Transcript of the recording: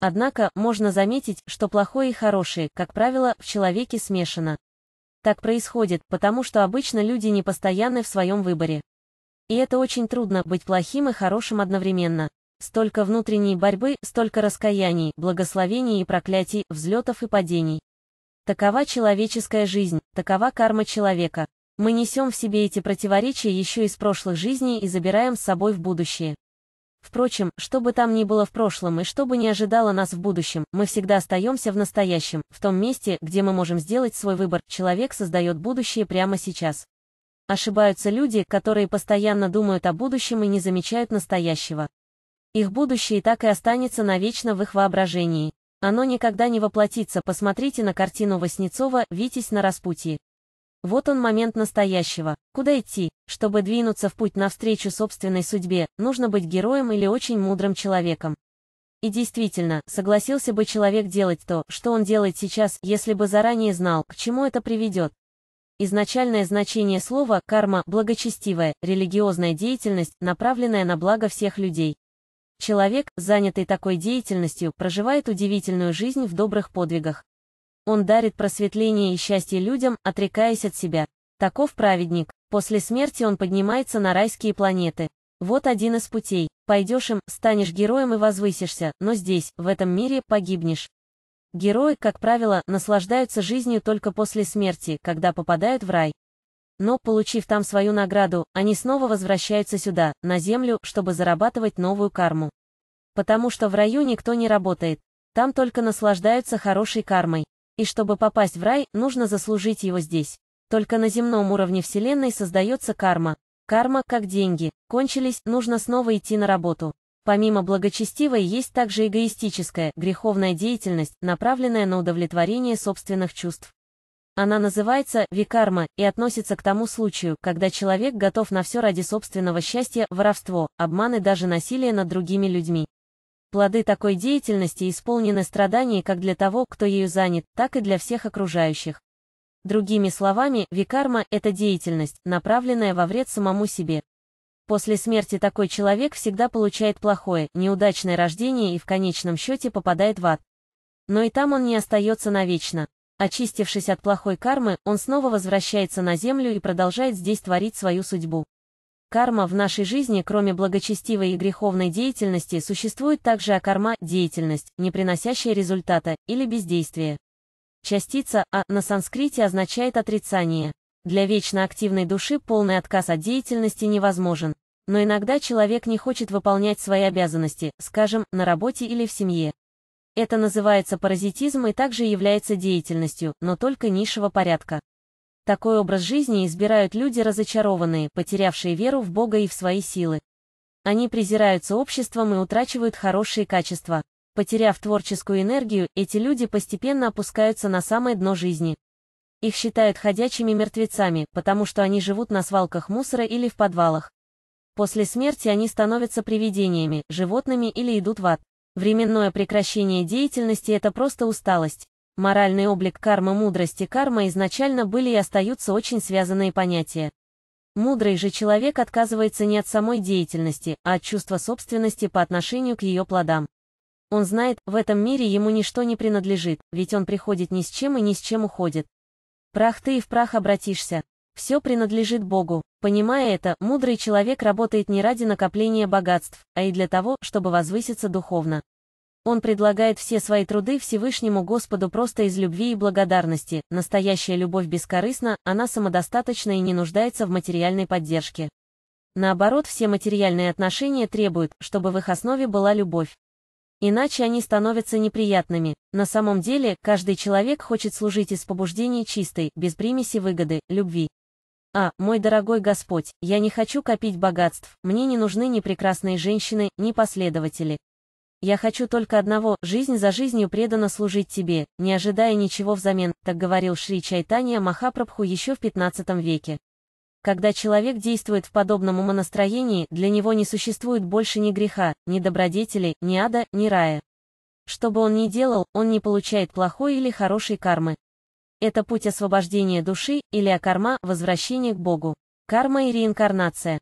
Однако, можно заметить, что плохое и хорошее, как правило, в человеке смешано. Так происходит, потому что обычно люди не постоянны в своем выборе. И это очень трудно, быть плохим и хорошим одновременно. Столько внутренней борьбы, столько раскаяний, благословений и проклятий, взлетов и падений. Такова человеческая жизнь, такова карма человека. Мы несем в себе эти противоречия еще из прошлых жизней и забираем с собой в будущее. Впрочем, что бы там ни было в прошлом и что бы ни ожидало нас в будущем, мы всегда остаемся в настоящем, в том месте, где мы можем сделать свой выбор, человек создает будущее прямо сейчас. Ошибаются люди, которые постоянно думают о будущем и не замечают настоящего. Их будущее так и останется навечно в их воображении. Оно никогда не воплотится, посмотрите на картину Васнецова «Витязь на распутии». Вот он момент настоящего. Куда идти? Чтобы двинуться в путь навстречу собственной судьбе, нужно быть героем или очень мудрым человеком. И действительно, согласился бы человек делать то, что он делает сейчас, если бы заранее знал, к чему это приведет. Изначальное значение слова «карма» – благочестивая, религиозная деятельность, направленная на благо всех людей. Человек, занятый такой деятельностью, проживает удивительную жизнь в добрых подвигах. Он дарит просветление и счастье людям, отрекаясь от себя. Таков праведник. После смерти он поднимается на райские планеты. Вот один из путей. Пойдешь им, станешь героем и возвысишься, но здесь, в этом мире, погибнешь. Герои, как правило, наслаждаются жизнью только после смерти, когда попадают в рай. Но, получив там свою награду, они снова возвращаются сюда, на землю, чтобы зарабатывать новую карму. Потому что в раю никто не работает. Там только наслаждаются хорошей кармой. И чтобы попасть в рай, нужно заслужить его здесь. Только на земном уровне Вселенной создается карма. Карма, как деньги, кончились, нужно снова идти на работу. Помимо благочестивой есть также эгоистическая, греховная деятельность, направленная на удовлетворение собственных чувств. Она называется викарма и относится к тому случаю, когда человек готов на все ради собственного счастья, воровство, обман и даже насилие над другими людьми. Плоды такой деятельности исполнены страданий как для того, кто ею занят, так и для всех окружающих. Другими словами, викарма – это деятельность, направленная во вред самому себе. После смерти такой человек всегда получает плохое, неудачное рождение и в конечном счете попадает в ад. Но и там он не остается навечно. Очистившись от плохой кармы, он снова возвращается на землю и продолжает здесь творить свою судьбу. Карма в нашей жизни, кроме благочестивой и греховной деятельности, существует также акарма – деятельность, не приносящая результата, или бездействие. Частица «а» на санскрите означает отрицание. Для вечно активной души полный отказ от деятельности невозможен. Но иногда человек не хочет выполнять свои обязанности, скажем, на работе или в семье. Это называется паразитизм и также является деятельностью, но только низшего порядка. Такой образ жизни избирают люди разочарованные, потерявшие веру в Бога и в свои силы. Они презираются обществом и утрачивают хорошие качества. Потеряв творческую энергию, эти люди постепенно опускаются на самое дно жизни. Их считают ходячими мертвецами, потому что они живут на свалках мусора или в подвалах. После смерти они становятся привидениями, животными или идут в ад. Временное прекращение деятельности – это просто усталость. Моральный облик кармы, мудрость и карма изначально были и остаются очень связанные понятия. Мудрый же человек отказывается не от самой деятельности, а от чувства собственности по отношению к ее плодам. Он знает, в этом мире ему ничто не принадлежит, ведь он приходит ни с чем и ни с чем уходит. Прах ты и в прах обратишься. Все принадлежит Богу. Понимая это, мудрый человек работает не ради накопления богатств, а и для того, чтобы возвыситься духовно он предлагает все свои труды Всевышнему Господу просто из любви и благодарности, настоящая любовь бескорыстна, она самодостаточна и не нуждается в материальной поддержке. Наоборот, все материальные отношения требуют, чтобы в их основе была любовь. Иначе они становятся неприятными. На самом деле, каждый человек хочет служить из побуждений чистой, без примеси выгоды, любви. А, мой дорогой Господь, я не хочу копить богатств, мне не нужны ни прекрасные женщины, ни последователи, я хочу только одного, жизнь за жизнью преданно служить тебе, не ожидая ничего взамен, так говорил Шри Чайтанья Махапрабху еще в 15 веке. Когда человек действует в подобном умонастроении, для него не существует больше ни греха, ни добродетели, ни ада, ни рая. Что бы он ни делал, он не получает плохой или хорошей кармы. Это путь освобождения души, или акарма, возвращение к Богу. Карма и реинкарнация.